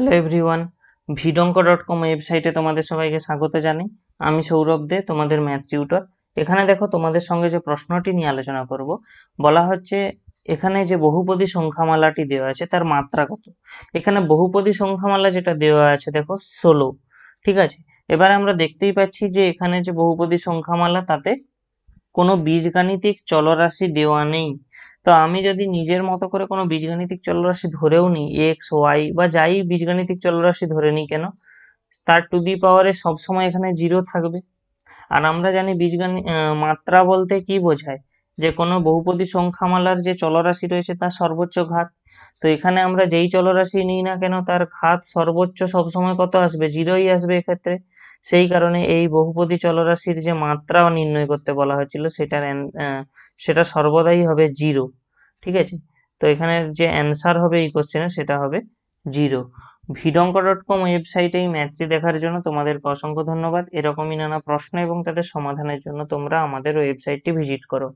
hello everyone ভিডঙ্ক dot com ওয়েবসাইটে তোমাদের সবাইকে স্বাগত জানাই আমি সৌরভ দে তোমাদের ম্যাথ টিউটর এখানে দেখো তোমাদের সঙ্গে যে প্রশ্নটি নিয়ে আলোচনা করব বলা হচ্ছে এখানে যে বহুপদী সংখ্যামালাটি দেওয়া আছে তার মাত্রা কত এখানে বহুপদী সংখ্যামালা যেটা দেওয়া আছে দেখো ষোলো ঠিক আছে এবার আমরা দেখতেই পাচ্ছি যে এখানে যে বহুপদী সংখ্যামালা তাতে কোনো বীজগাণিতিক চলরাশি দেওয়া নেই তো আমি যদি নিজের মতো করে কোনো বীজগাণিতিক চলরাশি ধরেও নিই এক্স ওয়াই বা যাই বীজগাণিতিক চলরাশি ধরে নিই কেন তার টু দি পাওয়ারে সবসময় এখানে জিরো থাকবে আর আমরা জানি বীজগাণি মাত্রা বলতে কি বোঝায় যে কোনো বহুপদী সংখ্যামালার যে চলরাশি রয়েছে তার সর্বোচ্চ ঘাত তো এখানে আমরা যেই চলরাশি নিই না কেন তার ঘাত সর্বোচ্চ সবসময় কত আসবে জিরোই আসবে এক্ষেত্রে সেই কারণে এই বহুপদী চলরাশির যে মাত্রা নির্ণয় করতে বলা হয়েছিল সেটার সেটা সর্বদাই হবে জিরো ঠিক আছে তো এখানে যে অ্যান্সার হবে এই কোশ্চেনে সেটা হবে জিরো ভিডঙ্ক ডট কম ওয়েবসাইটে এই ম্যাথটি দেখার জন্য তোমাদেরকে অসংখ্য ধন্যবাদ এরকমই নানা প্রশ্ন এবং তাদের সমাধানের জন্য তোমরা আমাদের ওয়েবসাইটটি ভিজিট করো